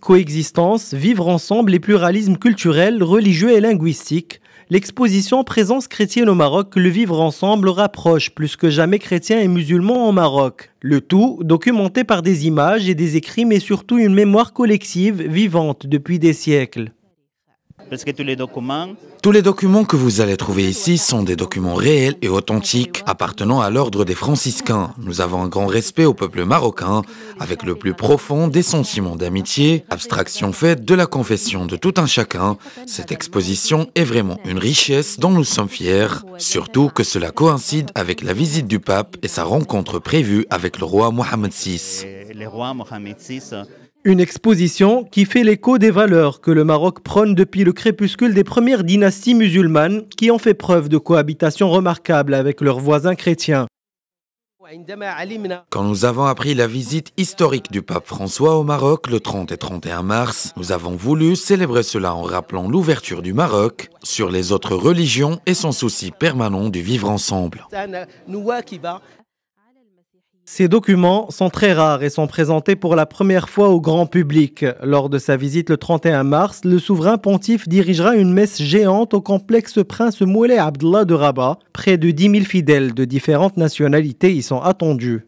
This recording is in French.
coexistence, vivre ensemble et pluralisme culturel, religieux et linguistique. L'exposition Présence chrétienne au Maroc, le vivre ensemble rapproche plus que jamais chrétiens et musulmans au Maroc. Le tout documenté par des images et des écrits, mais surtout une mémoire collective vivante depuis des siècles tous les documents. Tous les documents que vous allez trouver ici sont des documents réels et authentiques appartenant à l'ordre des franciscains. Nous avons un grand respect au peuple marocain avec le plus profond des sentiments d'amitié, abstraction faite de la confession de tout un chacun. Cette exposition est vraiment une richesse dont nous sommes fiers, surtout que cela coïncide avec la visite du pape et sa rencontre prévue avec le roi Mohamed Le roi Mohamed VI une exposition qui fait l'écho des valeurs que le Maroc prône depuis le crépuscule des premières dynasties musulmanes qui ont fait preuve de cohabitation remarquable avec leurs voisins chrétiens. Quand nous avons appris la visite historique du pape François au Maroc le 30 et 31 mars, nous avons voulu célébrer cela en rappelant l'ouverture du Maroc sur les autres religions et son souci permanent du vivre ensemble. Ces documents sont très rares et sont présentés pour la première fois au grand public. Lors de sa visite le 31 mars, le souverain pontife dirigera une messe géante au complexe Prince Moulay Abdullah de Rabat. Près de 10 000 fidèles de différentes nationalités y sont attendus.